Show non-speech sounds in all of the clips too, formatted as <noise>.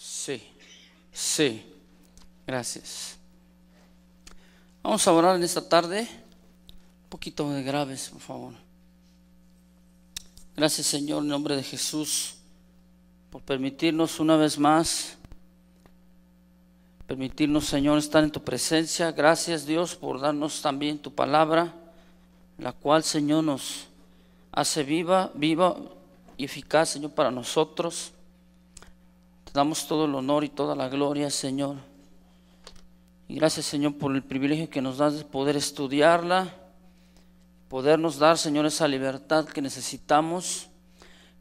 Sí, sí. Gracias. Vamos a orar en esta tarde. Un poquito de graves, por favor. Gracias Señor, en nombre de Jesús, por permitirnos una vez más, permitirnos Señor estar en tu presencia. Gracias Dios por darnos también tu palabra, la cual Señor nos hace viva, viva y eficaz Señor para nosotros damos todo el honor y toda la gloria, Señor. Y gracias, Señor, por el privilegio que nos das de poder estudiarla, podernos dar, Señor, esa libertad que necesitamos.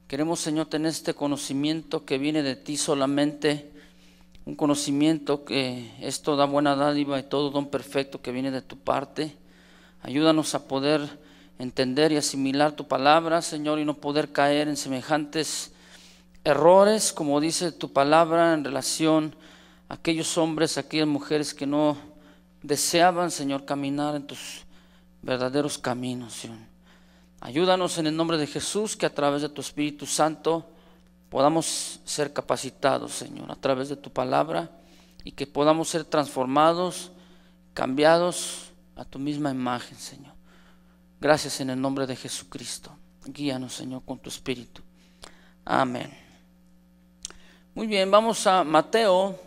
Queremos, Señor, tener este conocimiento que viene de ti solamente, un conocimiento que esto da buena dádiva y todo don perfecto que viene de tu parte. Ayúdanos a poder entender y asimilar tu palabra, Señor, y no poder caer en semejantes errores, como dice tu palabra, en relación a aquellos hombres, a aquellas mujeres que no deseaban, Señor, caminar en tus verdaderos caminos, Señor. Ayúdanos en el nombre de Jesús que a través de tu Espíritu Santo podamos ser capacitados, Señor, a través de tu palabra y que podamos ser transformados, cambiados a tu misma imagen, Señor. Gracias en el nombre de Jesucristo. Guíanos, Señor, con tu Espíritu. Amén. Muy bien, vamos a Mateo.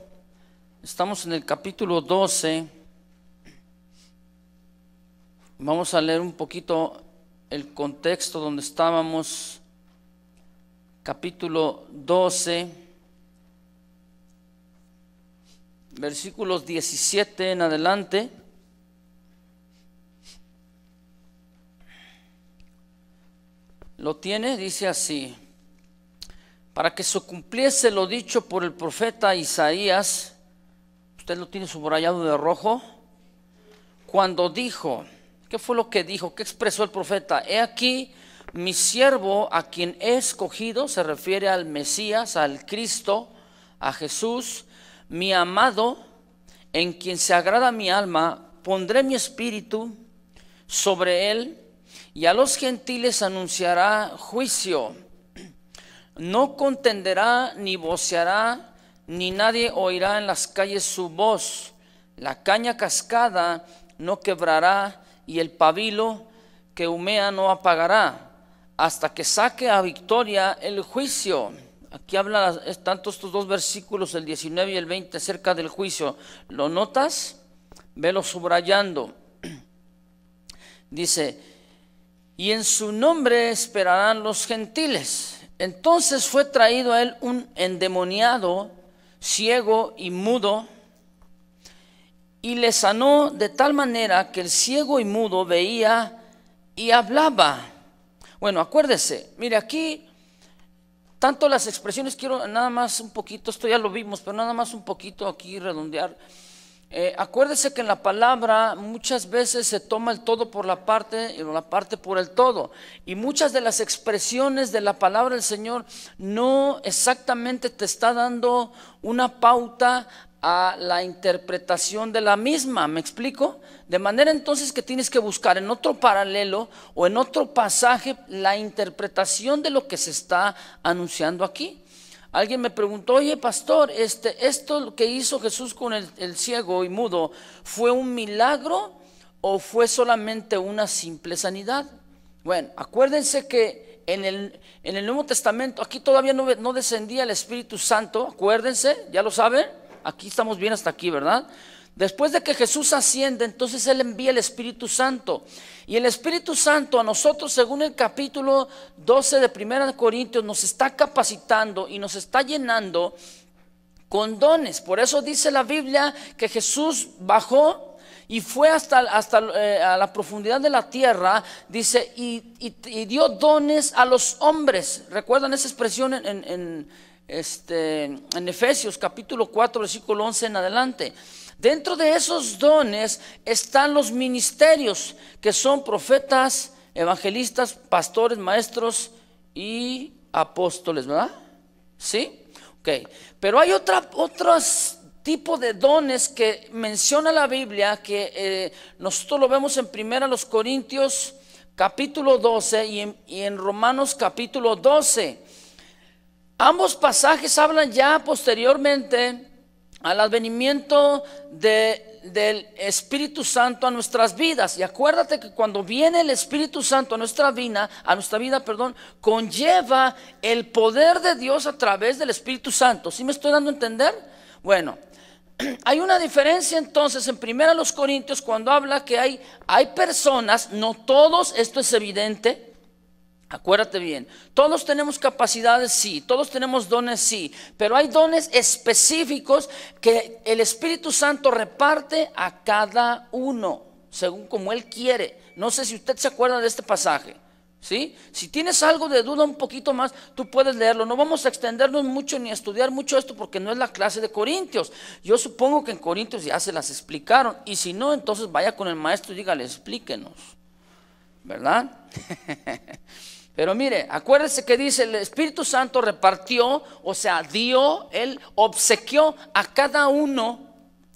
Estamos en el capítulo 12. Vamos a leer un poquito el contexto donde estábamos. Capítulo 12, versículos 17 en adelante. ¿Lo tiene? Dice así para que se cumpliese lo dicho por el profeta Isaías, usted lo tiene subrayado de rojo, cuando dijo, ¿qué fue lo que dijo? ¿Qué expresó el profeta? He aquí, mi siervo a quien he escogido, se refiere al Mesías, al Cristo, a Jesús, mi amado, en quien se agrada mi alma, pondré mi espíritu sobre él y a los gentiles anunciará juicio no contenderá ni voceará, ni nadie oirá en las calles su voz. La caña cascada no quebrará y el pabilo que humea no apagará hasta que saque a victoria el juicio. Aquí habla tanto estos dos versículos, el 19 y el 20, acerca del juicio. ¿Lo notas? Velo subrayando. <clears throat> Dice, y en su nombre esperarán los gentiles entonces fue traído a él un endemoniado, ciego y mudo, y le sanó de tal manera que el ciego y mudo veía y hablaba. Bueno, acuérdese, mire aquí, tanto las expresiones, quiero nada más un poquito, esto ya lo vimos, pero nada más un poquito aquí redondear eh, acuérdese que en la palabra muchas veces se toma el todo por la parte y la parte por el todo. Y muchas de las expresiones de la palabra del Señor no exactamente te está dando una pauta a la interpretación de la misma, ¿me explico? De manera entonces que tienes que buscar en otro paralelo o en otro pasaje la interpretación de lo que se está anunciando aquí. Alguien me preguntó, oye pastor, este, esto que hizo Jesús con el, ciego y mudo, ¿fue un milagro o fue solamente una simple sanidad? Bueno, acuérdense que en el, en el Nuevo Testamento, aquí todavía no descendía el Espíritu Santo, acuérdense, ya lo saben, aquí estamos bien hasta aquí, ¿verdad? Después de que Jesús asciende, entonces Él envía el Espíritu Santo. Y el Espíritu Santo a nosotros, según el capítulo 12 de 1 Corintios, nos está capacitando y nos está llenando con dones. Por eso dice la Biblia que Jesús bajó y fue hasta, hasta eh, la profundidad de la tierra, dice, y, dio dones a los hombres. ¿Recuerdan esa expresión este, en Efesios capítulo 4, versículo 11 en adelante? Dentro de esos dones están los ministerios, que son profetas, evangelistas, pastores, maestros y apóstoles, ¿verdad? ¿Sí? Ok. Pero hay otra, otros tipos de dones que menciona la Biblia, que eh, nosotros lo vemos en 1 Corintios capítulo 12 y en Romanos capítulo 12. Ambos pasajes hablan ya posteriormente al advenimiento de, del Espíritu Santo a nuestras vidas. Y acuérdate que cuando viene el Espíritu Santo a nuestra vida, a nuestra vida, perdón, conlleva el poder de Dios a través del Espíritu Santo. ¿Sí me estoy dando a entender? Bueno, <clears throat> hay una diferencia entonces en primera los Corintios cuando habla que hay hay personas, no todos, esto es evidente, Acuérdate bien, todos tenemos capacidades, sí, todos tenemos dones, sí, pero hay dones específicos que el Espíritu Santo reparte a cada uno, según como Él quiere. No sé si usted se acuerda de este pasaje. ¿Sí? Si tienes algo de duda un poquito más, tú puedes leerlo. No vamos a extendernos mucho ni a estudiar mucho esto porque no es la clase de Corintios. Yo supongo que en Corintios ya se las explicaron. Y si no, entonces vaya con el maestro y dígale, explíquenos. ¿Verdad? <laughs> Pero mire, acuérdese que dice, el Espíritu Santo repartió, o sea, dio, él obsequió a cada uno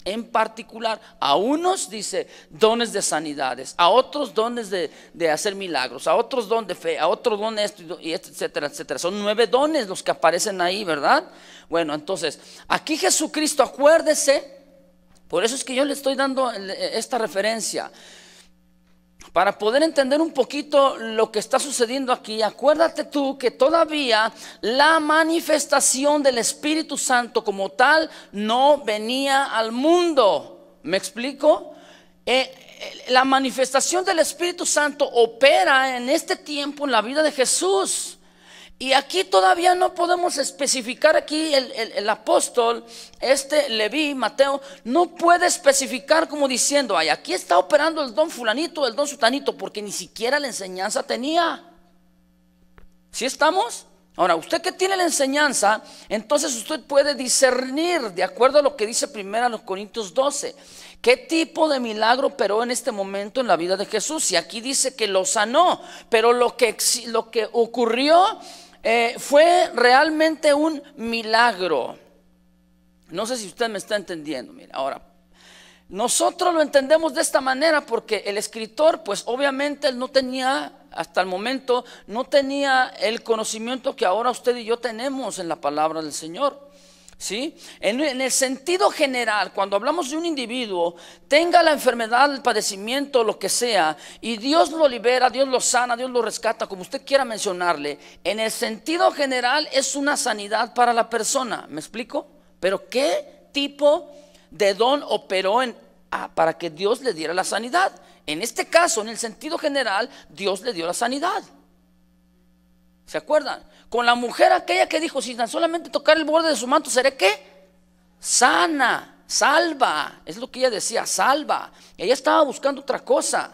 en particular. A unos dice dones de sanidades, a otros dones de, hacer milagros, a otros dones de fe, a otros don esto y esto, etcétera, etcétera. Son nueve dones los que aparecen ahí, ¿verdad? Bueno, entonces, aquí Jesucristo, acuérdese, por eso es que yo le estoy dando e, esta referencia. Para poder entender un poquito lo que está sucediendo aquí, acuérdate tú que todavía la manifestación del Espíritu Santo como tal no venía al mundo. ¿Me explico? Eh, eh, la manifestación del Espíritu Santo opera en este tiempo en la vida de Jesús. Y aquí todavía no podemos especificar, aquí el, apóstol, este Leví, Mateo, no puede especificar como diciendo, ay, aquí está operando el don fulanito, el don sutanito, porque ni siquiera la enseñanza tenía. si estamos? Ahora, usted que tiene la enseñanza, entonces usted puede discernir, de acuerdo a lo que dice primero los Corintios 12, qué tipo de milagro operó en este momento en la vida de Jesús. Y aquí dice que lo sanó, pero lo que, lo que ocurrió eh, fue realmente un milagro. No sé si usted me está entendiendo. Mira, ahora, nosotros lo entendemos de esta manera porque el escritor, pues obviamente él no tenía, hasta el momento, no tenía el conocimiento que ahora usted y yo tenemos en la palabra del Señor. ¿Sí? En, el sentido general, cuando hablamos de un individuo, tenga la enfermedad, el padecimiento, lo que sea, y Dios lo libera, Dios lo sana, Dios lo rescata, como usted quiera mencionarle, en el sentido general es una sanidad para la persona, ¿me explico? Pero ¿qué tipo de don operó en, ah, para que Dios le diera la sanidad? En este caso, en el sentido general, Dios le dio la sanidad. ¿Se acuerdan? Con la mujer aquella que dijo, si tan solamente tocar el borde de su manto, ¿seré qué? Sana, salva. Es lo que ella decía, salva. ella estaba buscando otra cosa.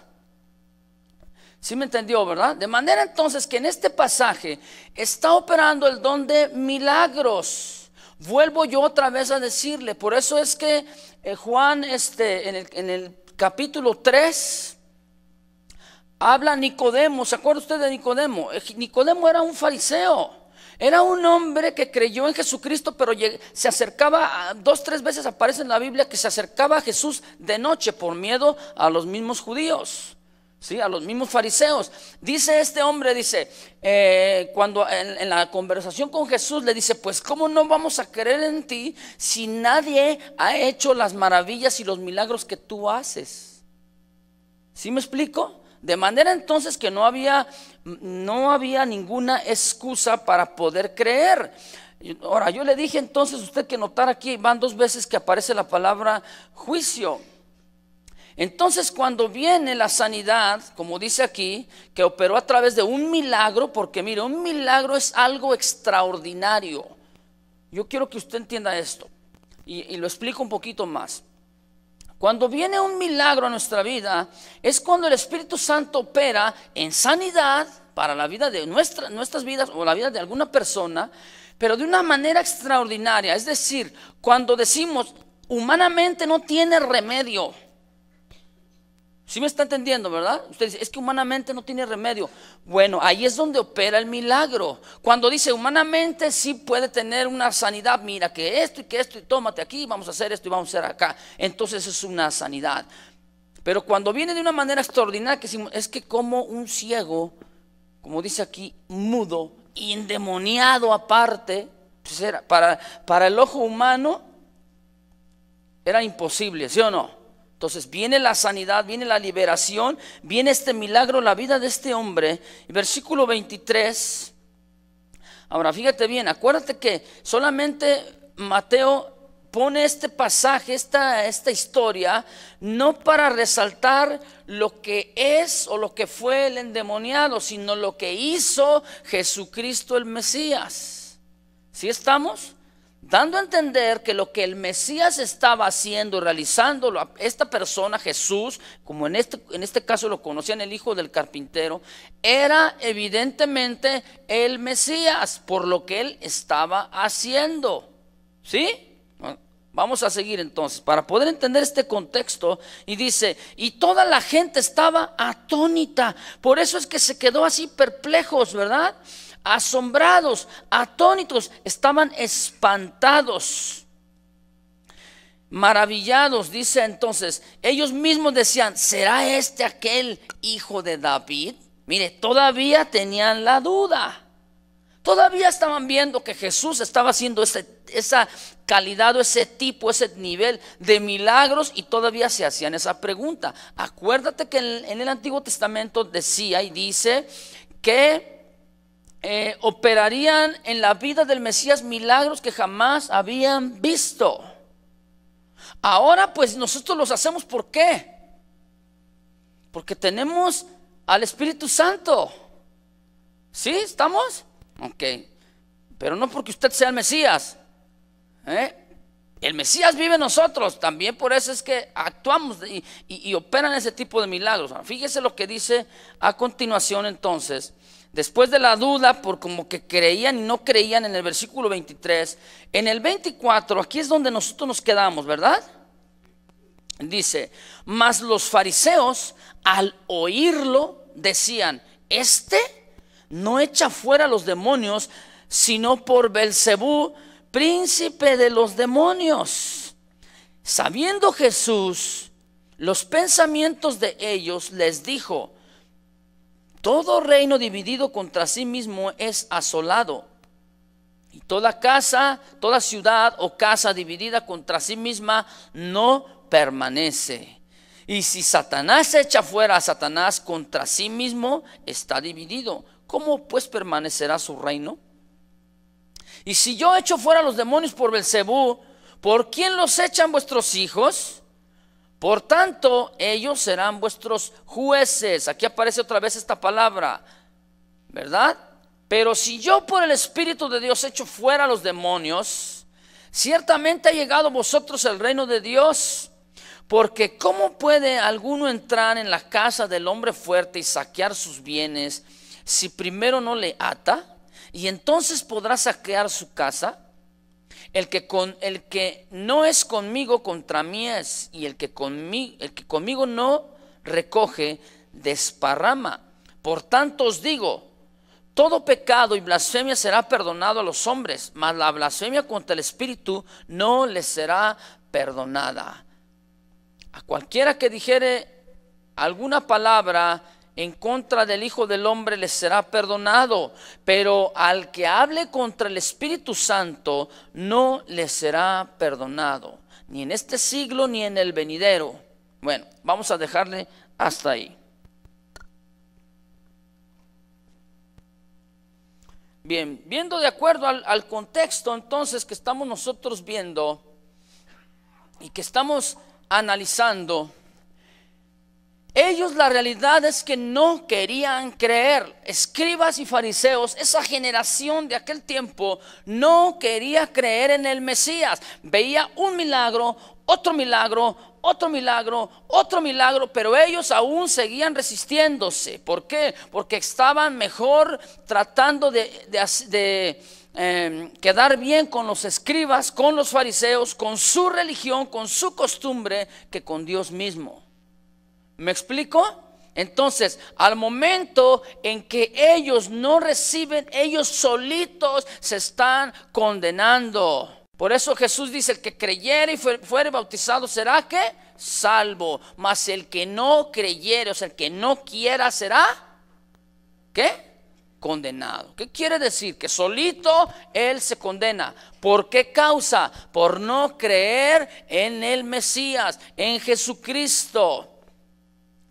¿Sí me entendió, verdad? De manera entonces que en este pasaje está operando el don de milagros. Vuelvo yo otra vez a decirle, por eso es que eh, Juan este, en el, en el capítulo 3, Habla Nicodemo, ¿se acuerda usted de Nicodemo? Eh, Nicodemo era un fariseo. Era un hombre que creyó en Jesucristo, pero se acercaba, ah, dos, tres veces aparece en la Biblia que se acercaba a Jesús de noche por miedo a los mismos judíos, ¿sí? a los mismos fariseos. Dice este hombre, dice, eh, cuando en, en, la conversación con Jesús le dice, pues ¿cómo no vamos a creer en ti si nadie ha hecho las maravillas y los milagros que tú haces? ¿Sí me explico? De manera entonces que no había, no había ninguna excusa para poder creer. Ahora, yo le dije entonces usted que notar aquí, van dos veces que aparece la palabra juicio. Entonces cuando viene la sanidad, como dice aquí, que operó a través de un milagro, porque mire, un milagro es algo extraordinario. Yo quiero que usted entienda esto y, y lo explico un poquito más. Cuando viene un milagro a nuestra vida, es cuando el Espíritu Santo opera en sanidad para la vida de nuestras vidas o la vida de alguna persona, pero de una manera extraordinaria. Es decir, cuando decimos, humanamente no tiene remedio, si me está entendiendo, verdad? Usted dice, es que humanamente no tiene remedio. Bueno, ahí es donde opera el milagro. Cuando dice, humanamente sí puede tener una sanidad, mira que esto y que esto y tómate aquí, vamos a hacer esto y vamos a hacer acá. Entonces es una sanidad. Pero cuando viene de una manera extraordinaria, que es que como un ciego, como dice aquí, mudo, endemoniado aparte, pues para, para el ojo humano era imposible, ¿sí o no? Entonces viene la sanidad, viene la liberación, viene este milagro, la vida de este hombre. Versículo 23. Ahora fíjate bien, acuérdate que solamente Mateo pone este pasaje, esta, esta historia, no para resaltar lo que es o lo que fue el endemoniado, sino lo que hizo Jesucristo el Mesías. ¿Sí estamos? dando a entender que lo que el Mesías estaba haciendo, realizando, esta persona, Jesús, como en este, en este caso lo conocían el hijo del carpintero, era evidentemente el Mesías por lo que él estaba haciendo. ¿Sí? Vamos a seguir entonces, para poder entender este contexto, y dice, y toda la gente estaba atónita, por eso es que se quedó así perplejos, ¿verdad? asombrados, atónitos, estaban espantados, maravillados, dice entonces, ellos mismos decían, ¿será este aquel hijo de David? Mire, todavía tenían la duda. Todavía estaban viendo que Jesús estaba haciendo esa calidad o ese tipo, ese nivel de milagros y todavía se hacían esa pregunta. Acuérdate que en, en el Antiguo Testamento decía y dice que eh, operarían en la vida del Mesías milagros que jamás habían visto. Ahora pues nosotros los hacemos ¿por qué? Porque tenemos al Espíritu Santo. ¿Sí? ¿Estamos? Ok. Pero no porque usted sea el Mesías. ¿eh? El Mesías vive en nosotros. También por eso es que actuamos y operan ese tipo de milagros. Fíjese lo que dice a continuación entonces Después de la duda por como que creían y no creían en el versículo 23, en el 24, aquí es donde nosotros nos quedamos, ¿verdad? Dice, mas los fariseos al oírlo decían, este no echa fuera los demonios, sino por Belcebú, príncipe de los demonios. Sabiendo Jesús los pensamientos de ellos, les dijo, todo reino dividido contra sí mismo es asolado. Y toda casa, toda ciudad o casa dividida contra sí misma no permanece. Y si Satanás echa fuera a Satanás contra sí mismo, está dividido. ¿Cómo pues permanecerá su reino? Y si yo echo fuera a los demonios por Belcebú, ¿por quién los echan vuestros hijos? Por tanto, ellos serán vuestros jueces. Aquí aparece otra vez esta palabra, ¿verdad? Pero si yo por el Espíritu de Dios echo fuera a los demonios, ciertamente ha llegado vosotros el reino de Dios. Porque ¿cómo puede alguno entrar en la casa del hombre fuerte y saquear sus bienes si primero no le ata? Y entonces podrá saquear su casa. El que, con, el que no es conmigo contra mí es, y el que, conmigo, el que conmigo no recoge, desparrama. Por tanto os digo, todo pecado y blasfemia será perdonado a los hombres, mas la blasfemia contra el Espíritu no les será perdonada. A cualquiera que dijere alguna palabra en contra del Hijo del Hombre le será perdonado, pero al que hable contra el Espíritu Santo no le será perdonado, ni en este siglo ni en el venidero. Bueno, vamos a dejarle hasta ahí. Bien, viendo de acuerdo al, al contexto entonces que estamos nosotros viendo y que estamos analizando, ellos la realidad es que no querían creer. Escribas y fariseos, esa generación de aquel tiempo no quería creer en el Mesías. Veía un milagro, otro milagro, otro milagro, otro milagro, pero ellos aún seguían resistiéndose. ¿Por qué? Porque estaban mejor tratando de, em, quedar bien con los escribas, con los fariseos, con su religión, con su costumbre, que con Dios mismo. ¿Me explico? Entonces, al momento en que ellos no reciben, ellos solitos se están condenando. Por eso Jesús dice, el que creyere y fuere bautizado será que salvo, mas el que no creyere, o sea, el que no quiera será ¿qué? condenado. ¿Qué quiere decir? Que solito él se condena. ¿Por qué causa? Por no creer en el Mesías, en Jesucristo.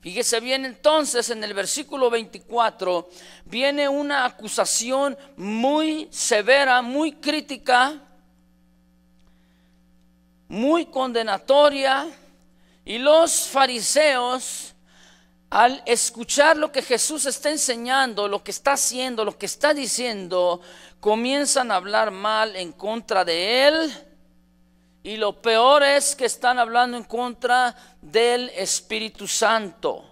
Fíjese bien entonces en el versículo 24 viene una acusación muy severa, muy crítica, muy condenatoria y los fariseos al escuchar lo que Jesús está enseñando, lo que está haciendo, lo que está diciendo, comienzan a hablar mal en contra de él y lo peor es que están hablando en contra del Espíritu Santo.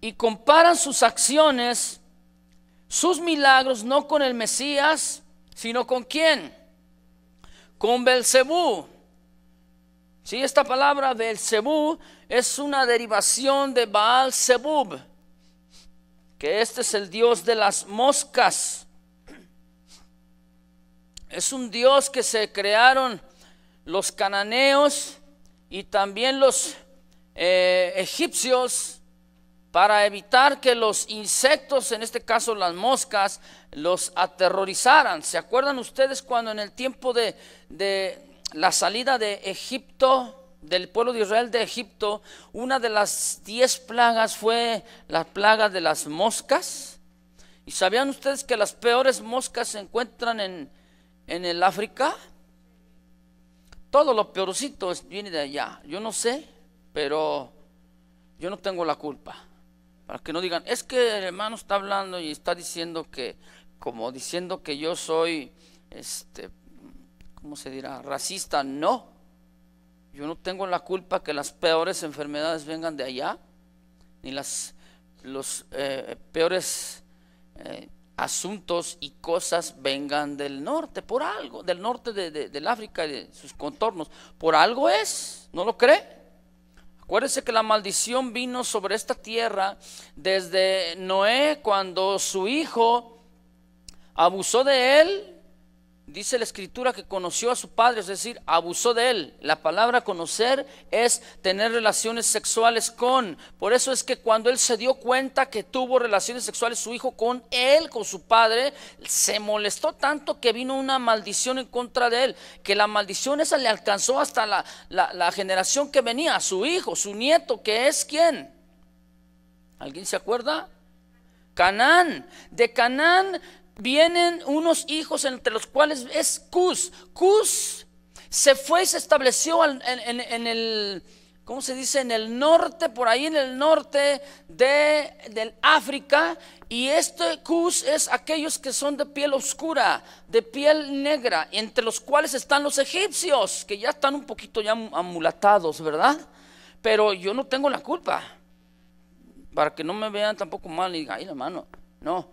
Y comparan sus acciones, sus milagros, no con el Mesías, sino con quién? Con Belcebú. Si esta palabra Belcebú es una derivación de Baal Zebub, que este es el dios de las moscas es un Dios que se crearon los cananeos y también los eh, egipcios para evitar que los insectos, en este caso las moscas, los aterrorizaran. ¿Se acuerdan ustedes cuando en el tiempo de, de la salida de Egipto, del pueblo de Israel de Egipto, una de las diez plagas fue la plaga de las moscas? ¿Y sabían ustedes que las peores moscas se encuentran en, en el África, todo lo peorcito viene de allá. Yo no sé, pero yo no tengo la culpa. Para que no digan, es que el hermano está hablando y está diciendo que, como diciendo que yo soy, este, ¿cómo se dirá? Racista. No, yo no tengo la culpa que las peores enfermedades vengan de allá, ni las los eh, peores eh, asuntos y cosas vengan del norte, por algo, del norte del África y de sus contornos. Por algo es, ¿no lo cree? acuérdese que la maldición vino sobre esta tierra desde Noé cuando su hijo abusó de él Dice la escritura que conoció a su padre, es decir, abusó de él. La palabra conocer es tener relaciones sexuales con. Por eso es que cuando él se dio cuenta que tuvo relaciones sexuales su hijo con él, con su padre, se molestó tanto que vino una maldición en contra de él, que la maldición esa le alcanzó hasta la, la, generación que venía, a su hijo, su nieto, que es quién. ¿Alguien se acuerda? Canán De Canán vienen unos hijos entre los cuales es Cus. Cus se fue y se estableció en, el, ¿cómo se dice? En el norte, por ahí en el norte de, del África. Y este Cus es aquellos que son de piel oscura, de piel negra, entre los cuales están los egipcios, que ya están un poquito ya amulatados, ¿verdad? Pero yo no tengo la culpa. Para que no me vean tampoco mal y digan, ay, hermano, No,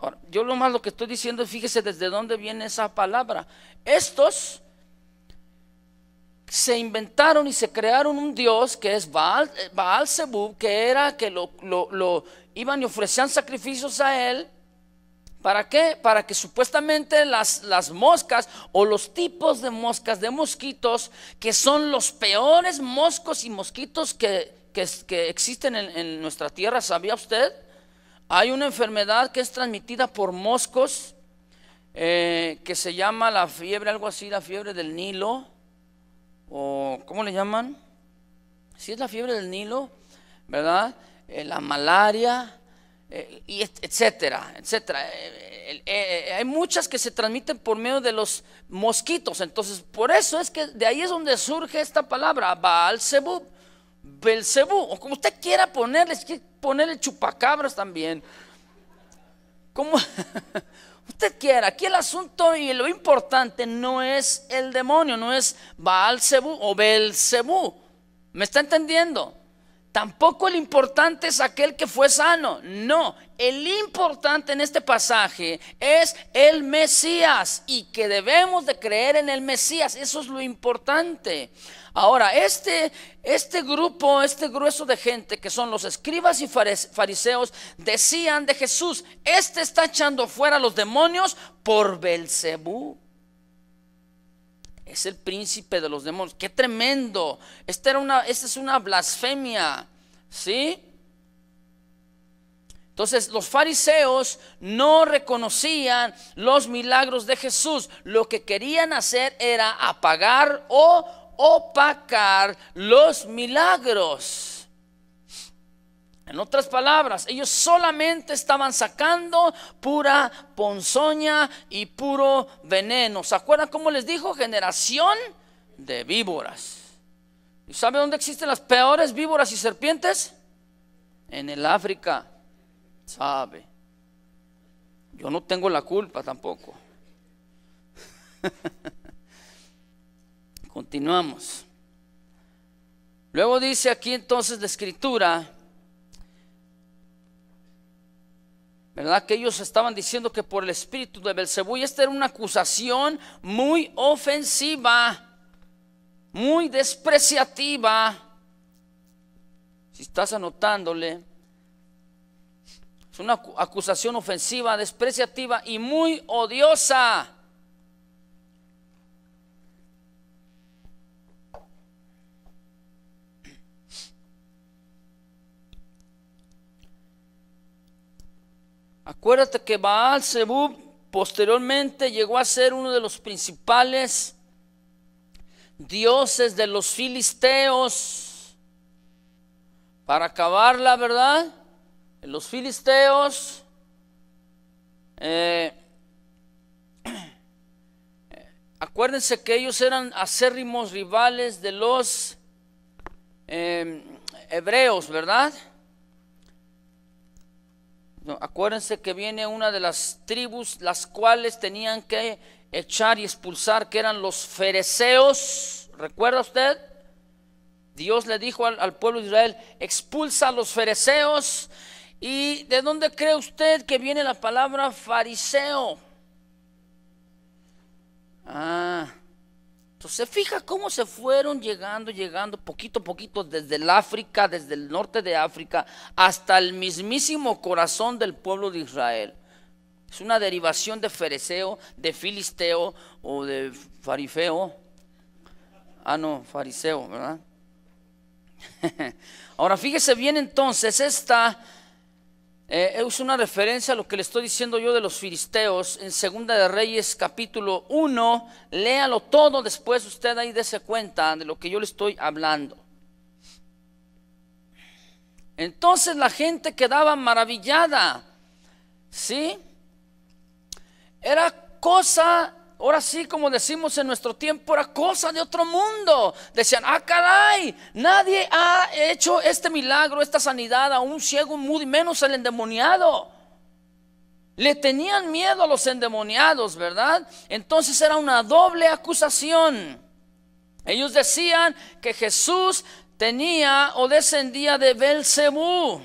Ahora, yo lo más lo que estoy diciendo, fíjese desde dónde viene esa palabra. Estos se inventaron y se crearon un dios que es Baal, eh, Baal Zebub, que era que lo, iban y ofrecían sacrificios a él. ¿Para qué? Para que supuestamente las, las, moscas o los tipos de moscas, de mosquitos, que son los peores moscos y mosquitos que, existen en, en nuestra tierra, ¿sabía usted? Hay una enfermedad que es transmitida por moscos, eh, que se llama la fiebre, algo así, la fiebre del Nilo, o ¿cómo le llaman? Si es la fiebre del Nilo, ¿verdad? Eh, la malaria, eh, y etcétera, etcétera. hay muchas que se transmiten por medio de los mosquitos, entonces por eso es que de ahí es donde surge esta palabra, Baal Zebub Belcebú, o como usted quiera ponerles, ponerle chupacabras también. Como <laughs> usted quiera, aquí el asunto y lo importante no es el demonio, no es Baal o Belcebú. ¿Me está entendiendo? Tampoco el importante es aquel que fue sano. No, el importante en este pasaje es el Mesías y que debemos de creer en el Mesías. Eso es lo importante. Ahora, este, este grupo, este grueso de gente que son los escribas y fariseos, decían de Jesús, este está echando fuera a los demonios por Belcebú es el príncipe de los demonios. ¡Qué tremendo! Esta, era una, esta es una blasfemia. ¿Sí? Entonces los fariseos no reconocían los milagros de Jesús. Lo que querían hacer era apagar o opacar los milagros. En otras palabras, ellos solamente estaban sacando pura ponzoña y puro veneno. ¿Se acuerdan cómo les dijo? Generación de víboras. ¿Y sabe dónde existen las peores víboras y serpientes? En el África. Sabe. Yo no tengo la culpa tampoco. <laughs> Continuamos. Luego dice aquí entonces la escritura ¿verdad? Que ellos estaban diciendo que por el espíritu de Belcebú, y esta era una acusación muy ofensiva, muy despreciativa. Si estás anotándole, es una acusación ofensiva, despreciativa y muy odiosa. Acuérdate que Baal Zebub posteriormente llegó a ser uno de los principales dioses de los filisteos. Para acabar la verdad, los filisteos eh, <clears throat> acuérdense que ellos eran acérrimos rivales de los eh, hebreos, ¿verdad? Acuérdense que viene una de las tribus las cuales tenían que echar y expulsar, que eran los fereceos. ¿Recuerda usted? Dios le dijo al, pueblo de Israel, expulsa a los fereceos. ¿Y de dónde cree usted que viene la palabra fariseo? Ah, entonces, se fija cómo se fueron llegando, llegando poquito a poquito desde el África, desde el norte de África, hasta el mismísimo corazón del pueblo de Israel. Es una derivación de fereceo, de filisteo o de farifeo. Ah, no, fariseo, ¿verdad? <laughs> Ahora fíjese bien entonces esta eh, es una referencia a lo que le estoy diciendo yo de los filisteos en Segunda de Reyes capítulo 1. Léalo todo, después usted ahí dése cuenta de lo que yo le estoy hablando. Entonces la gente quedaba maravillada, ¿sí? Era cosa ahora sí, como decimos en nuestro tiempo, era cosa de otro mundo. Decían, ah, caray, nadie ha hecho este milagro, esta sanidad a un ciego, muy menos al endemoniado. Le tenían miedo a los endemoniados, ¿verdad? Entonces era una doble acusación. Ellos decían que Jesús tenía o descendía de Belcebú.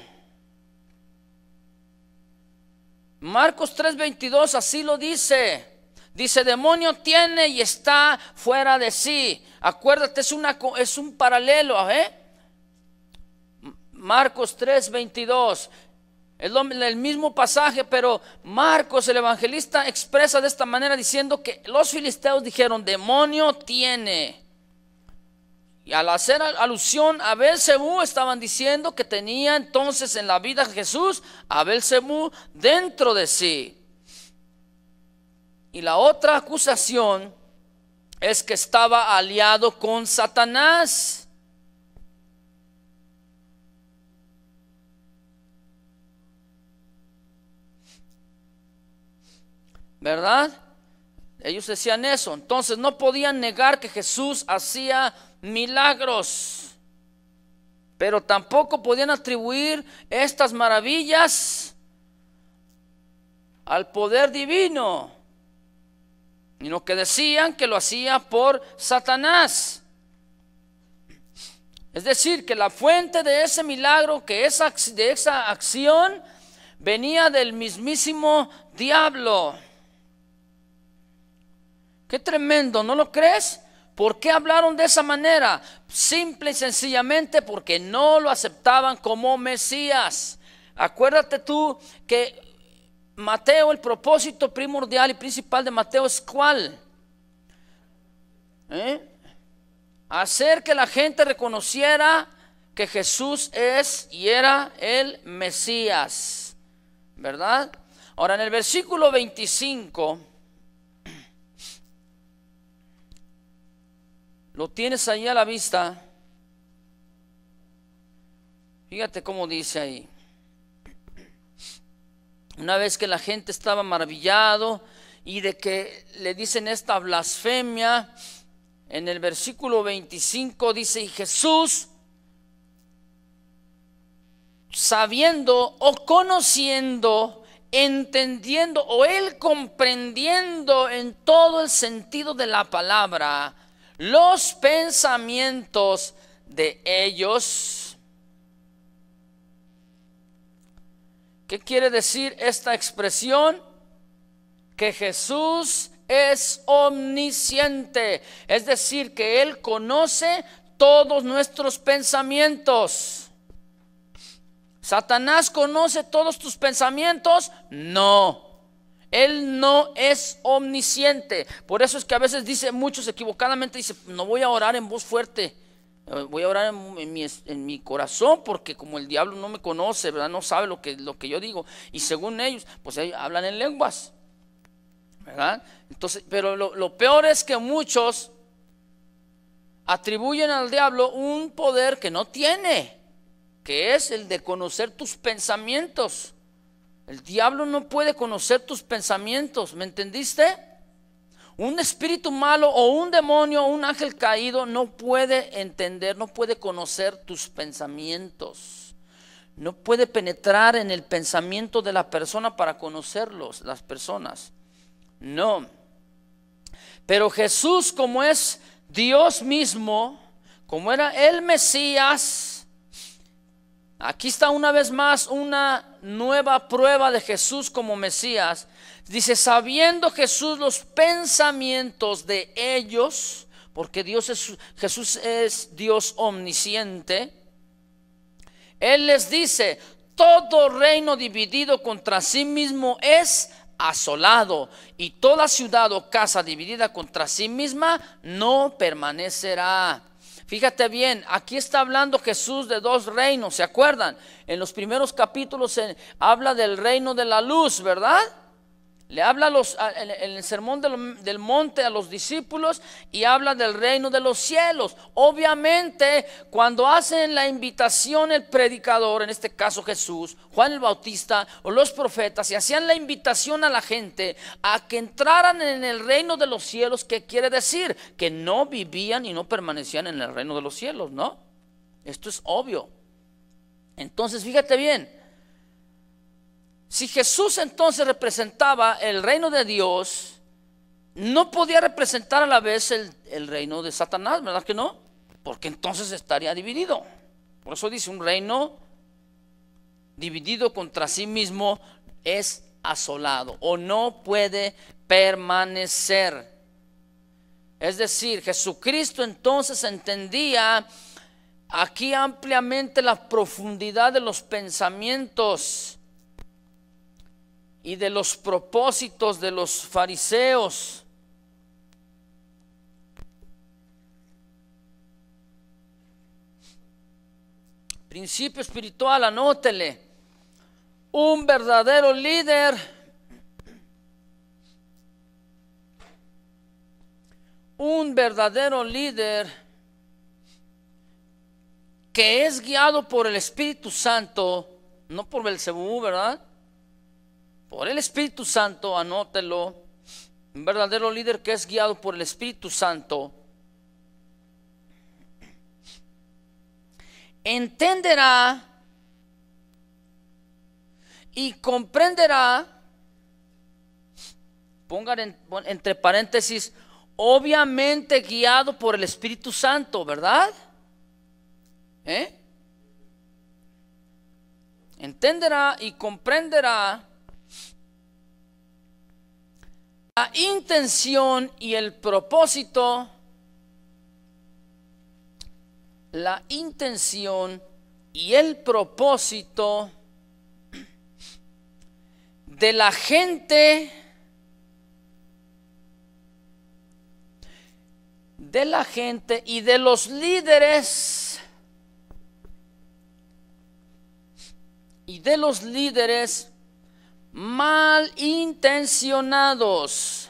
Marcos 3:22 así lo dice. Dice, demonio tiene y está fuera de sí. Acuérdate, es, es un paralelo. ¿eh? Marcos 3, 22. Es el mismo pasaje, pero Marcos el evangelista expresa de esta manera diciendo que los filisteos dijeron, demonio tiene. Y al hacer alusión a Belcebú, estaban diciendo que tenía entonces en la vida Jesús a Belcebú dentro de sí. Y la otra acusación es que estaba aliado con Satanás. ¿Verdad? Ellos decían eso. Entonces no podían negar que Jesús hacía milagros. Pero tampoco podían atribuir estas maravillas al poder divino y que decían que lo hacía por Satanás. Es decir, que la fuente de ese milagro, que de esa acción, venía del mismísimo diablo. Qué tremendo, ¿no lo crees? ¿Por qué hablaron de esa manera? Simple y sencillamente porque no lo aceptaban como Mesías. Acuérdate tú que Mateo, el propósito primordial y principal de Mateo es cuál? ¿Eh? Hacer que la gente reconociera que Jesús es y era el Mesías, ¿verdad? Ahora en el versículo 25, lo tienes ahí a la vista. Fíjate cómo dice ahí. Una vez que la gente estaba maravillado y de que le dicen esta blasfemia, en el versículo 25 dice, y Jesús, sabiendo o conociendo, entendiendo o él comprendiendo en todo el sentido de la palabra los pensamientos de ellos, ¿Qué quiere decir esta expresión? Que Jesús es omnisciente, es decir, que Él conoce todos nuestros pensamientos. ¿Satanás conoce todos tus pensamientos? No. Él no es omnisciente. Por eso es que a veces dice, muchos equivocadamente, dice, no voy a orar en voz fuerte. Eh, voy a orar en, mi, corazón porque como el diablo no me conoce, ¿verdad? No sabe lo que, lo que yo digo. Y según ellos, pues hablan en lenguas. ¿Verdad? Entonces, pero lo, lo peor es que muchos atribuyen al diablo un poder que no tiene, que es el de conocer tus pensamientos. El diablo no puede conocer tus pensamientos, ¿me entendiste? Un espíritu malo o un demonio o un ángel caído no puede entender, no puede conocer tus pensamientos. No puede penetrar en el pensamiento de la persona para conocerlos, las personas. No. Pero Jesús, como es Dios mismo, como era el Mesías, aquí está una vez más una nueva prueba de Jesús como Mesías, dice, sabiendo Jesús los pensamientos de ellos, porque Dios es, Jesús es Dios omnisciente, Él les dice, todo reino dividido contra sí mismo es asolado y toda ciudad o casa dividida contra sí misma no permanecerá. Fíjate bien, aquí está hablando Jesús de dos reinos, ¿se acuerdan? En los primeros capítulos se habla del reino de la luz, ¿verdad? Le habla en el sermón del, del, monte a los discípulos y habla del reino de los cielos. Obviamente, cuando hacen la invitación el predicador, en este caso Jesús, Juan el Bautista o los profetas, y hacían la invitación a la gente a que entraran en el reino de los cielos, ¿qué quiere decir? Que no vivían y no permanecían en el reino de los cielos, ¿no? Esto es obvio. Entonces, fíjate bien. Si Jesús entonces representaba el reino de Dios, no podía representar a la vez el, reino de Satanás, ¿verdad que no? Porque entonces estaría dividido. Por eso dice, un reino dividido contra sí mismo es asolado o no puede permanecer. Es decir, Jesucristo entonces entendía aquí ampliamente la profundidad de los pensamientos y de los propósitos de los fariseos. Principio espiritual, anótele. Un verdadero líder un verdadero líder que es guiado por el Espíritu Santo, no por Belcebú, ¿verdad? por el Espíritu Santo, anótelo, un verdadero líder que es guiado por el Espíritu Santo, entenderá y comprenderá, pongan entre paréntesis, obviamente guiado por el Espíritu Santo, ¿verdad? ¿Eh? Entenderá y comprenderá la intención y el propósito, la intención y el propósito de la gente, de la gente y de los líderes, y de los líderes malintencionados.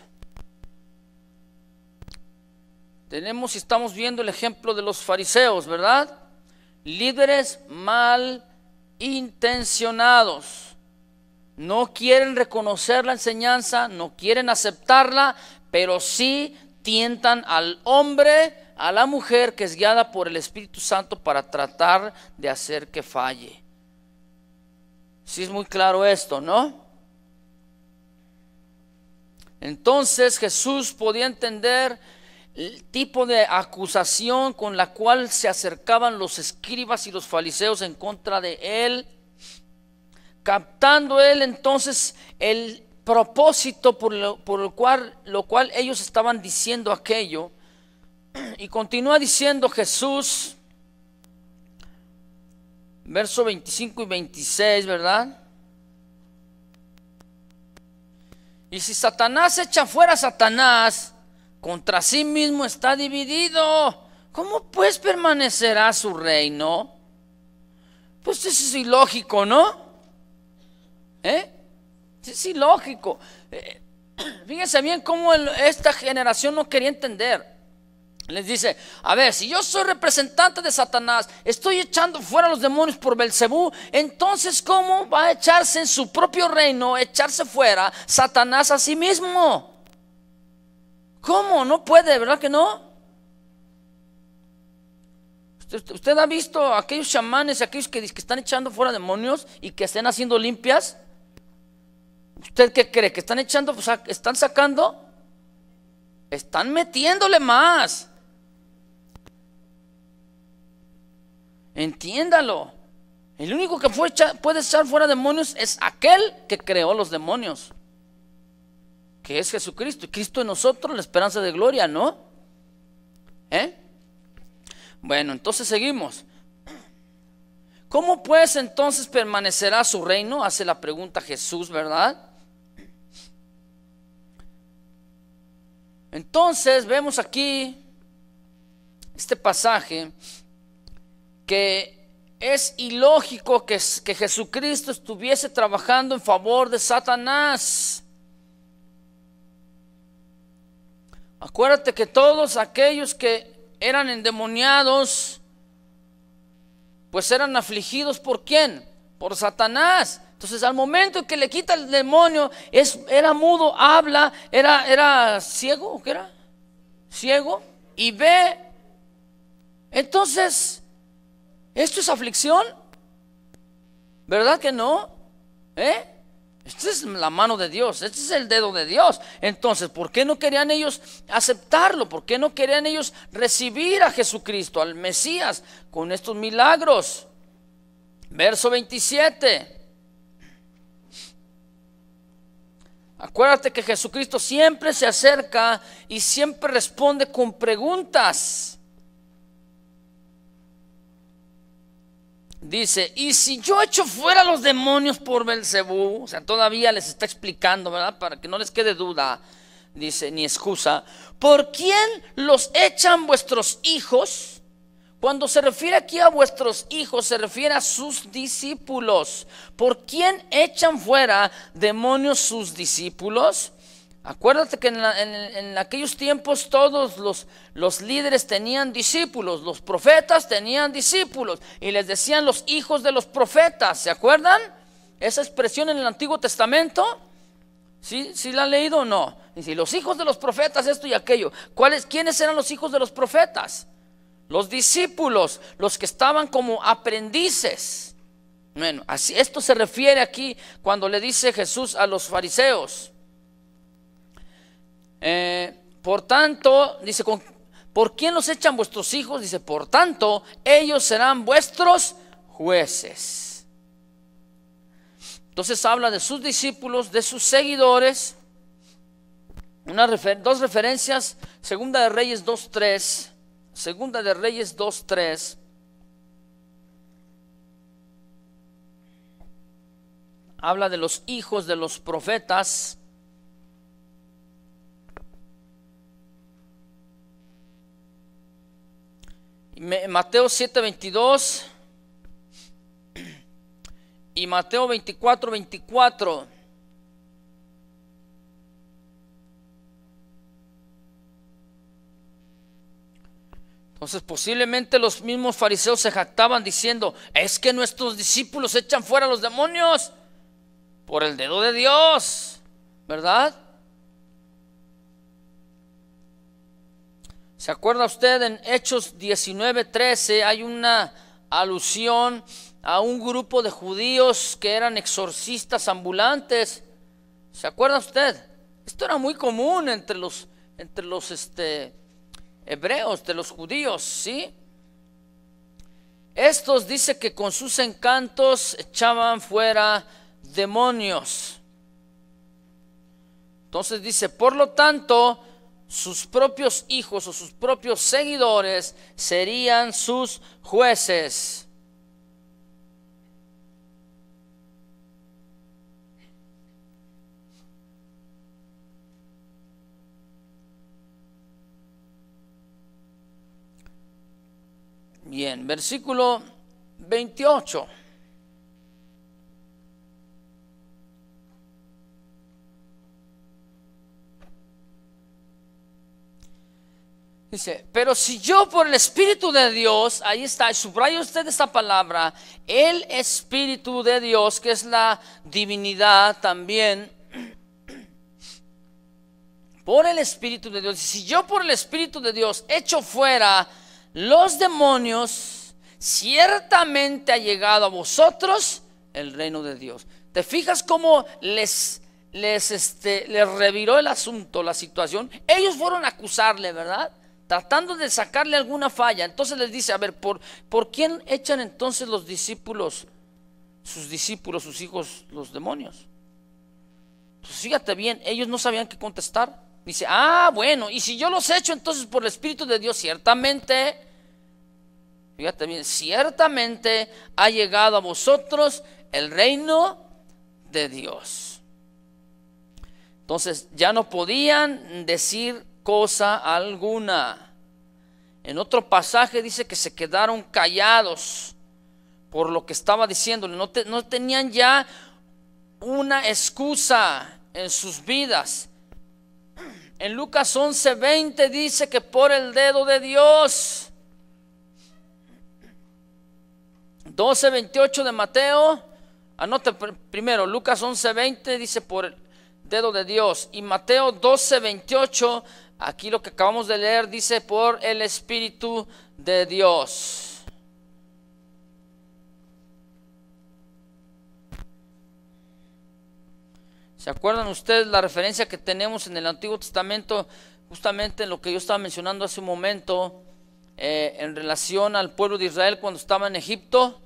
Tenemos y estamos viendo el ejemplo de los fariseos, ¿verdad? Líderes mal intencionados No quieren reconocer la enseñanza, no quieren aceptarla, pero sí tientan al hombre, a la mujer que es guiada por el Espíritu Santo para tratar de hacer que falle. si es muy claro esto, ¿no? Entonces Jesús podía entender el tipo de acusación con la cual se acercaban los escribas y los fariseos en contra de él, captando él entonces el propósito por, lo, cual, lo cual ellos estaban diciendo aquello. Y continúa diciendo Jesús, verso 25 y 26, ¿verdad? Y si Satanás echa fuera a Satanás, contra sí mismo está dividido. ¿Cómo pues permanecerá su reino? Pues eso es ilógico, ¿no? ¿Eh? Es ilógico. Eh, <clears throat> fíjense bien cómo esta generación no quería entender. Les dice, a ver, si yo soy representante de Satanás, estoy echando fuera los demonios por Belcebú, entonces ¿cómo va a echarse en su propio reino, echarse fuera Satanás a sí mismo? ¿Cómo? No puede, ¿verdad que no? Usted, ha visto a aquellos chamanes, aquellos que, están echando fuera demonios y que estén haciendo limpias. ¿Usted qué cree? ¿Que están echando, están sacando? Están metiéndole más. Entiéndalo. El único que puede echar fuera demonios es aquel que creó los demonios, que es Jesucristo. Cristo en nosotros, la esperanza de gloria, ¿no? ¿Eh? Bueno, entonces seguimos. ¿Cómo pues entonces permanecerá su reino? Hace la pregunta Jesús, ¿verdad? Entonces vemos aquí este pasaje que es ilógico que, que Jesucristo estuviese trabajando en favor de Satanás. Acuérdate que todos aquellos que eran endemoniados, pues eran afligidos por quién? Por Satanás. Entonces, al momento que le quita el demonio, es, era mudo, habla, era, era ciego, ¿qué era? Ciego y ve. Entonces, ¿Esto es aflicción? ¿Verdad que no? ¿Eh? Esta es la mano de Dios, este es el dedo de Dios. Entonces, ¿por qué no querían ellos aceptarlo? ¿Por qué no querían ellos recibir a Jesucristo, al Mesías, con estos milagros? Verso 27. Acuérdate que Jesucristo siempre se acerca y siempre responde con preguntas. Dice, y si yo echo fuera los demonios por Belcebú, o sea, todavía les está explicando, ¿verdad? Para que no les quede duda, dice, ni excusa. ¿Por quién los echan vuestros hijos? Cuando se refiere aquí a vuestros hijos, se refiere a sus discípulos. ¿Por quién echan fuera demonios sus discípulos? Acuérdate que en, aquellos tiempos todos los, los, líderes tenían discípulos, los profetas tenían discípulos y les decían los hijos de los profetas, ¿se acuerdan? Esa expresión en el Antiguo Testamento, ¿sí, ¿Sí la han leído o no? Dice, los hijos de los profetas, esto y aquello. ¿Quiénes eran los hijos de los profetas? Los discípulos, los que estaban como aprendices. Bueno, así, esto se refiere aquí cuando le dice Jesús a los fariseos. Eh, por tanto, dice, ¿por quién los echan vuestros hijos? Dice, por tanto, ellos serán vuestros jueces. Entonces habla de sus discípulos, de sus seguidores. dos referencias, Segunda de Reyes 2.3, Segunda de Reyes 2.3. Habla de los hijos de los profetas. Mateo 22 y Mateo 24, 24. Entonces posiblemente los mismos fariseos se jactaban diciendo, es que nuestros discípulos echan fuera los demonios por el dedo de Dios, ¿verdad? ¿Se acuerda usted en Hechos 19:13 hay una alusión a un grupo de judíos que eran exorcistas ambulantes? ¿Se acuerda usted? Esto era muy común entre los entre los este, hebreos, de los judíos, ¿sí? Estos dice que con sus encantos echaban fuera demonios. Entonces dice, por lo tanto, sus propios hijos o sus propios seguidores serían sus jueces. Bien, versículo 28. Dice, pero si yo por el Espíritu de Dios, ahí está, subraya usted esta palabra, el Espíritu de Dios, que es la divinidad también, <clears throat> por el Espíritu de Dios, si yo por el Espíritu de Dios echo fuera los demonios, ciertamente ha llegado a vosotros el reino de Dios. ¿Te fijas cómo les, les, este, les reviró el asunto, la situación? Ellos fueron a acusarle, ¿verdad? tratando de sacarle alguna falla. Entonces les dice, a ver, ¿por, ¿por quién echan entonces los discípulos, sus discípulos, sus hijos, los demonios? Pues fíjate bien, ellos no sabían qué contestar. Dice, ah, bueno, y si yo los echo entonces por el Espíritu de Dios, ciertamente, fíjate bien, ciertamente ha llegado a vosotros el reino de Dios. Entonces ya no podían decir cosa alguna. En otro pasaje dice que se quedaron callados por lo que estaba diciéndole. No, tenían ya una excusa en sus vidas. En Lucas 11:20 dice que por el dedo de Dios. 12:28 de Mateo. Anote primero, Lucas 11:20 dice por el dedo de Dios. Y Mateo 12:28 Aquí lo que acabamos de leer dice por el Espíritu de Dios. ¿Se acuerdan ustedes la referencia que tenemos en el Antiguo Testamento, justamente en lo que yo estaba mencionando hace un momento, eh, en relación al pueblo de Israel cuando estaba en Egipto?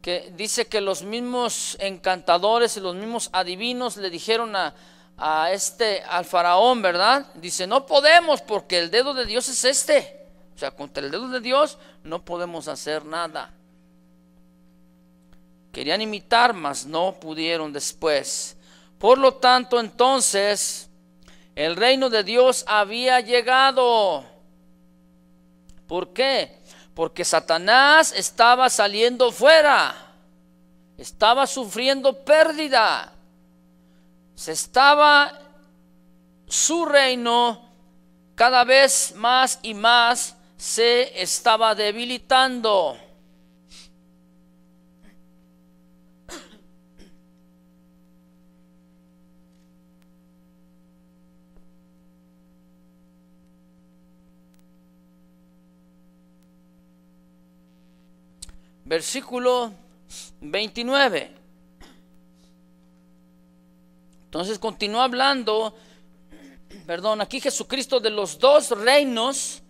Que dice que los mismos encantadores y los mismos adivinos le dijeron a, a este, al faraón, ¿verdad? Dice, no podemos porque el dedo de Dios es este. O sea, contra el dedo de Dios no podemos hacer nada. Querían imitar, mas no pudieron después. Por lo tanto, entonces, el reino de Dios había llegado. ¿Por qué? Porque Satanás estaba saliendo fuera, estaba sufriendo pérdida se estaba su reino cada vez más y más se estaba debilitando. Versículo 29. Entonces continúa hablando, perdón, aquí Jesucristo de los dos reinos,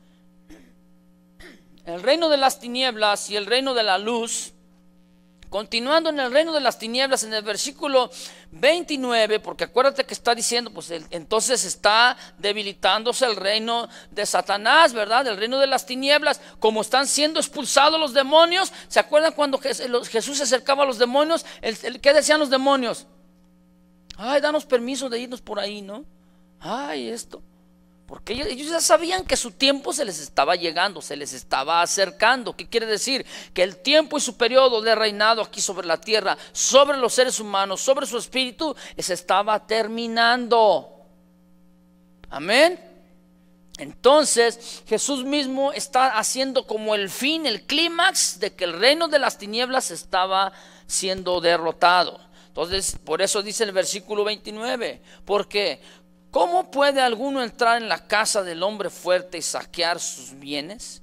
el reino de las tinieblas y el reino de la luz. Continuando en el reino de las tinieblas, en el versículo 29, porque acuérdate que está diciendo, pues entonces está debilitándose el reino de Satanás, ¿verdad? El reino de las tinieblas, como están siendo expulsados los demonios. ¿Se acuerdan cuando Jesús se acercaba a los demonios? ¿Qué decían los demonios? ay, danos permiso de irnos por ahí, ¿no? Ay, esto. Porque ellos, ya sabían que su tiempo se les estaba llegando, se les estaba acercando. ¿Qué quiere decir? Que el tiempo y su periodo de reinado aquí sobre la tierra, sobre los seres humanos, sobre su espíritu, eh, se estaba terminando. Amén. Entonces Jesús mismo está haciendo como el fin, el clímax de que el reino de las tinieblas estaba siendo derrotado. Entonces, por eso dice el versículo 29, porque ¿cómo puede alguno entrar en la casa del hombre fuerte y saquear sus bienes?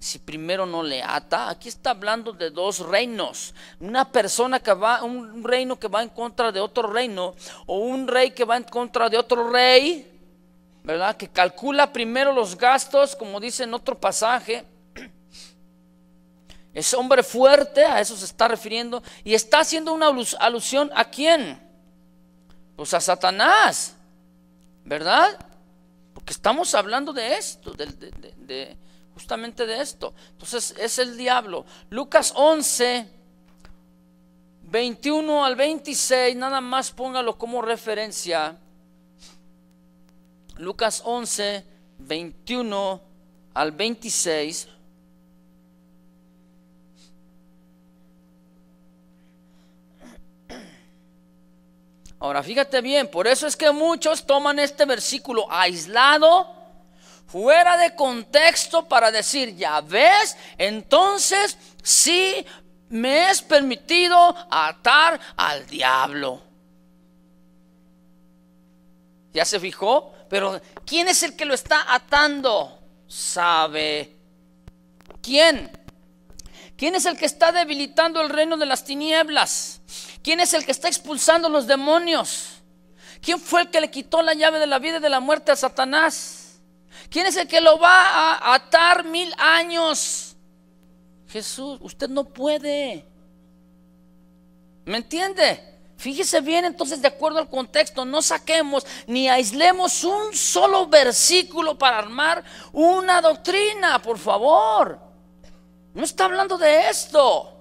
si primero no le ata. Aquí está hablando de dos reinos. Una persona que va, un reino que va en contra de otro reino, o un rey que va en contra de otro rey, ¿verdad? Que calcula primero los gastos, como dice en otro pasaje, es hombre fuerte, a eso se está refiriendo. Y está haciendo una alusión a quién? Pues a Satanás, ¿verdad? Porque estamos hablando de esto, de, justamente de esto. Entonces es el diablo. Lucas 11, 21 al 26, nada más póngalo como referencia. Lucas 11, 21 al 26. Ahora fíjate bien, por eso es que muchos toman este versículo aislado, fuera de contexto para decir, ya ves, entonces sí me es permitido atar al diablo. ¿Ya se fijó? Pero ¿quién es el que lo está atando? Sabe. ¿Quién? ¿Quién es el que está debilitando el reino de las tinieblas? ¿Quién es el que está expulsando los demonios? ¿Quién fue el que le quitó la llave de la vida y de la muerte a Satanás? ¿Quién es el que lo va a atar mil años? Jesús, usted no puede. ¿Me entiende? Fíjese bien entonces de acuerdo al contexto, no saquemos ni aislemos un solo versículo para armar una doctrina, por favor. No está hablando de esto.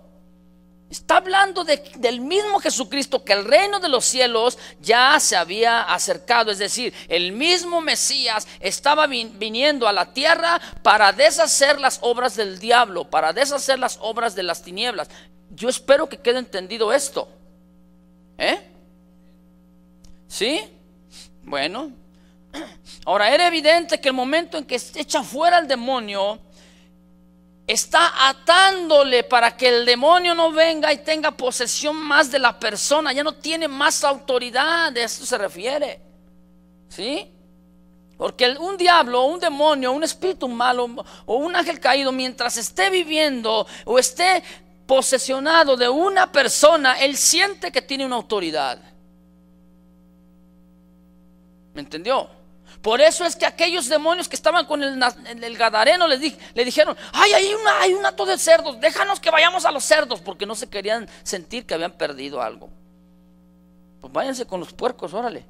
Está hablando del mismo Jesucristo que el reino de los cielos ya se había acercado, es decir, el mismo Mesías estaba viniendo a la tierra para deshacer las obras del diablo, para deshacer las obras de las tinieblas. Yo espero que quede entendido esto. ¿Eh? ¿Sí? Bueno. <clears throat> Ahora, era evidente que el momento en que se echa fuera al demonio, está atándole para que el demonio no venga y tenga posesión más de la persona, ya no tiene más autoridad, de esto se refiere. ¿Sí? Porque un diablo, un demonio, un espíritu malo o un ángel caído, mientras esté viviendo o esté posesionado de una persona, él siente que tiene una autoridad. ¿Me entendió? Por eso es que aquellos demonios que estaban con el, gadareno le, dijeron, ay, hay, una, un ato de cerdos, déjanos que vayamos a los cerdos, porque no se querían sentir que habían perdido algo. Pues váyanse con los puercos, órale.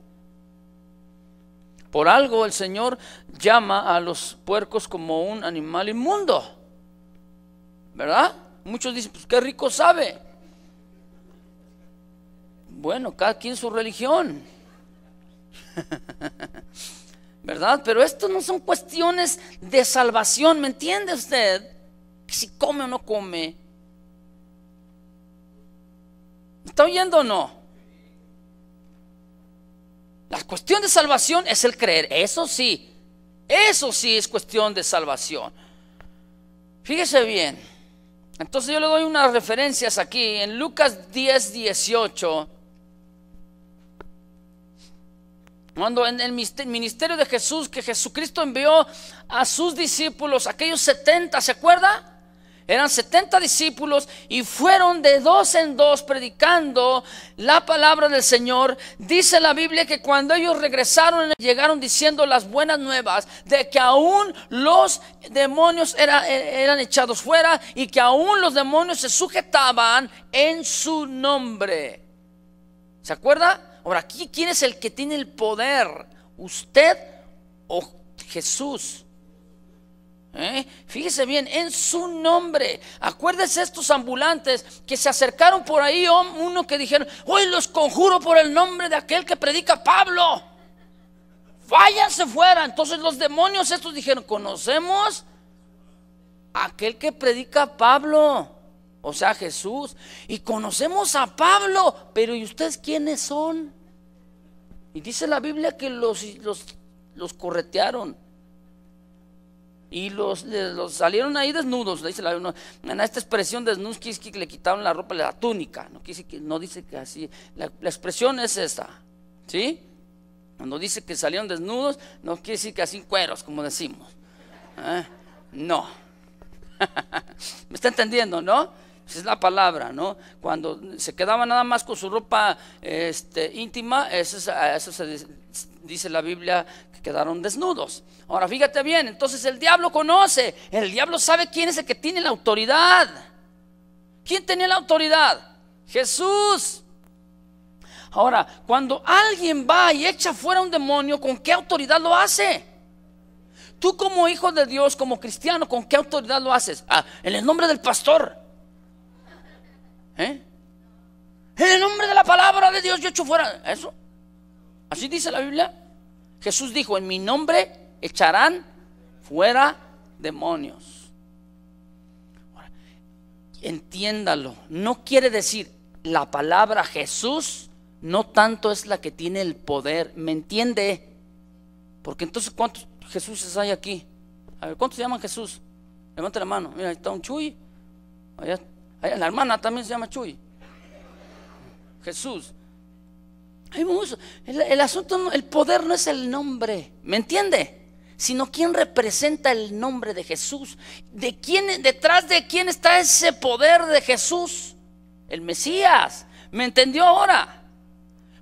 Por algo el Señor llama a los puercos como un animal inmundo. ¿Verdad? Muchos dicen, pues qué rico sabe. Bueno, cada quien su religión. <laughs> ¿verdad? Pero esto no son cuestiones de salvación, ¿me entiende usted? Si come o no come. ¿Me ¿Está oyendo o no? La cuestión de salvación es el creer, eso sí, eso sí es cuestión de salvación. Fíjese bien, entonces yo le doy unas referencias aquí, en Lucas 10, 18. Cuando en el ministerio de Jesús, que Jesucristo envió a sus discípulos, aquellos 70, ¿se acuerda? Eran 70 discípulos y fueron de dos en dos predicando la palabra del Señor. Dice la Biblia que cuando ellos regresaron, llegaron diciendo las buenas nuevas de que aún los demonios eran echados fuera y que aún los demonios se sujetaban en su nombre. ¿Se acuerda? Ahora, ¿quién es el que tiene el poder? ¿Usted o Jesús? ¿Eh? Fíjese bien, en su nombre. Acuérdese estos ambulantes que se acercaron por ahí, oh, uno que dijeron, hoy los conjuro por el nombre de aquel que predica Pablo. Váyanse fuera. Entonces los demonios estos dijeron, conocemos a aquel que predica Pablo, o sea Jesús, y conocemos a Pablo, pero ¿y ustedes quiénes son? Y dice la Biblia que los, los, los corretearon. Y los, salieron ahí desnudos, dice la En esta expresión desnudos que le quitaron la ropa, la túnica. No, no dice que así. La, expresión es esta. ¿Sí? Cuando dice que salieron desnudos, no quiere decir que así cueros, como decimos. ¿eh? No. <laughs> ¿Me está entendiendo, no? Esa pues es la palabra, ¿no? Cuando se quedaba nada más con su ropa este, íntima, eso, eso se dice la Biblia que quedaron desnudos. Ahora fíjate bien, entonces el diablo conoce, el diablo sabe quién es el que tiene la autoridad. ¿Quién tenía la autoridad? Jesús. Ahora, cuando alguien va y echa fuera un demonio, ¿con qué autoridad lo hace? Tú como hijo de Dios, como cristiano, ¿con qué autoridad lo haces? Ah, en el nombre del pastor. ¿Eh? En el nombre de la palabra de Dios yo echo fuera. ¿Eso? ¿Así dice la Biblia? Jesús dijo, en mi nombre echarán fuera demonios. entiéndalo, no quiere decir la palabra Jesús, no tanto es la que tiene el poder, ¿me entiende? Porque entonces, ¿cuántos Jesús hay aquí? A ver, ¿cuántos se llaman Jesús? Levante la mano, mira, ahí está un Chuy, allá está la hermana también se llama Chuy. Jesús. El, asunto, el poder no es el nombre, ¿me entiende? Sino quién representa el nombre de Jesús. ¿De quién, detrás de quién está ese poder de Jesús? El Mesías. ¿Me entendió ahora?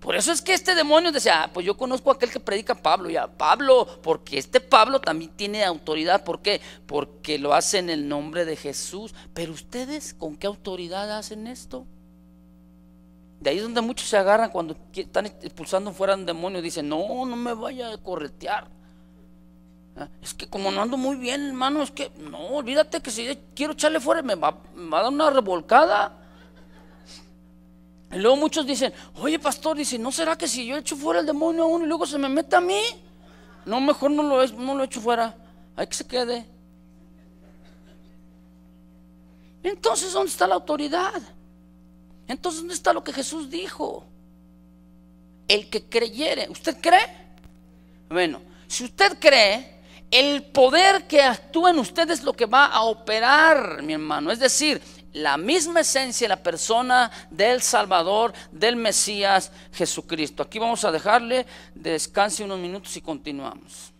Por eso es que este demonio decía, ah, pues yo conozco a aquel que predica Pablo, ya Pablo, porque este Pablo también tiene autoridad, ¿por qué? Porque lo hace en el nombre de Jesús. Pero ustedes, ¿con qué autoridad hacen esto? De ahí es donde muchos se agarran cuando están expulsando fuera un demonio, dicen, no, no me vaya a corretear. Ah, es que como no ando muy bien, hermano, es que no, olvídate que si quiero echarle fuera me va, me va a dar una revolcada luego muchos dicen, oye pastor, dice, ¿no será que si yo echo fuera el demonio a uno y luego se me mete a mí? No, mejor no lo, no lo echo fuera, hay que se quede. Entonces, ¿dónde está la autoridad? Entonces, ¿dónde está lo que Jesús dijo? El que creyere, ¿usted cree? Bueno, si usted cree, el poder que actúa en usted es lo que va a operar, mi hermano. Es decir, la misma esencia, la persona del Salvador, del Mesías Jesucristo. Aquí vamos a dejarle, descanse unos minutos y continuamos.